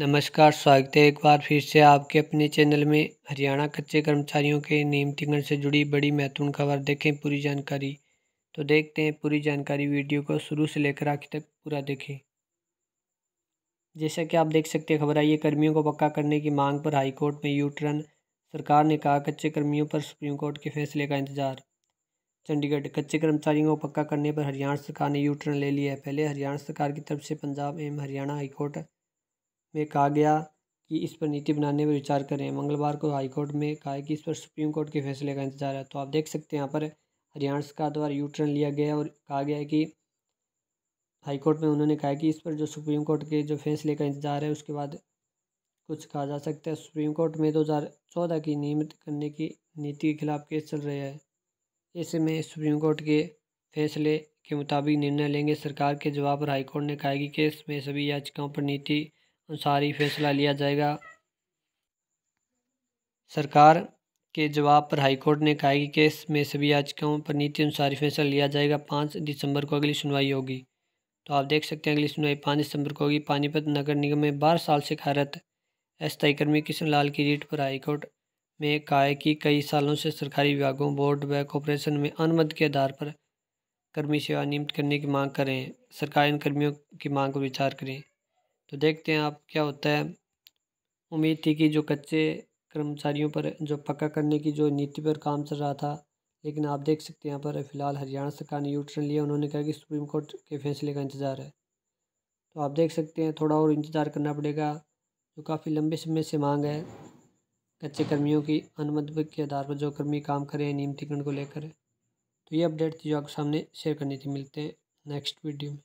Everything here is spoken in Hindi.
नमस्कार स्वागत है एक बार फिर से आपके अपने चैनल में हरियाणा कच्चे कर्मचारियों के नियमितीकरण से जुड़ी बड़ी महत्वपूर्ण खबर देखें पूरी जानकारी तो देखते हैं पूरी जानकारी वीडियो को शुरू से लेकर आखिर तक पूरा देखें जैसा कि आप देख सकते हैं खबर आई है कर्मियों को पक्का करने की मांग पर हाईकोर्ट में यू टर्न सरकार ने कहा कच्चे कर्मियों पर सुप्रीम कोर्ट के फैसले का इंतजार चंडीगढ़ कच्चे कर्मचारियों को पक्का करने पर हरियाणा सरकार ने यू टर्न ले लिया है पहले हरियाणा सरकार की तरफ से पंजाब एवं हरियाणा हाईकोर्ट में कहा गया कि इस पर नीति बनाने पर विचार करें मंगलवार को हाईकोर्ट में कहा कि इस पर सुप्रीम कोर्ट के फैसले का इंतजार है तो आप देख सकते हैं यहाँ पर हरियाणा सरकार द्वारा यू टर्न लिया गया और कहा गया है कि हाईकोर्ट में उन्होंने कहा कि इस पर जो सुप्रीम कोर्ट के जो फैसले का इंतजार है उसके बाद कुछ कहा जा सकता है सुप्रीम कोर्ट में दो हज़ार चौदह की नियमित करने की नीति के खिलाफ केस चल रहे हैं ऐसे में सुप्रीम कोर्ट के फैसले के मुताबिक निर्णय लेंगे सरकार के जवाब पर हाईकोर्ट ने कहा कि केस में सभी याचिकाओं पर नीति अनुसार ही फैसला लिया जाएगा सरकार के जवाब पर हाईकोर्ट ने कहा कि केस में सभी याचिकाओं पर नीति अनुसार ही फैसला लिया जाएगा पाँच दिसंबर को अगली सुनवाई होगी तो आप देख सकते हैं अगली सुनवाई पाँच दिसंबर को होगी पानीपत नगर निगम में बारह साल से कार्यरत अस्थायी कर्मी किशन लाल की रीट पर हाईकोर्ट में कहा है कि कई सालों से सरकारी विभागों बोर्ड व कॉरपोरेशन में अनुमत के आधार पर कर्मी सेवा नियमित करने की मांग करें सरकार इन कर्मियों की मांग पर विचार करें तो देखते हैं आप क्या होता है उम्मीद थी कि जो कच्चे कर्मचारियों पर जो पक्का करने की जो नीति पर काम चल रहा था लेकिन आप देख सकते हैं यहाँ पर फिलहाल हरियाणा सरकार ने यू लिया उन्होंने कहा कि सुप्रीम कोर्ट के फैसले का इंतज़ार है तो आप देख सकते हैं थोड़ा और इंतज़ार करना पड़ेगा जो काफ़ी लंबे समय से मांग है कच्चे कर्मियों की अनुमति के आधार पर जो कर्मी काम करें नियमतीकरण को लेकर तो ये अपडेट थी जो आपके सामने शेयर करनी थी मिलते हैं नेक्स्ट वीडियो में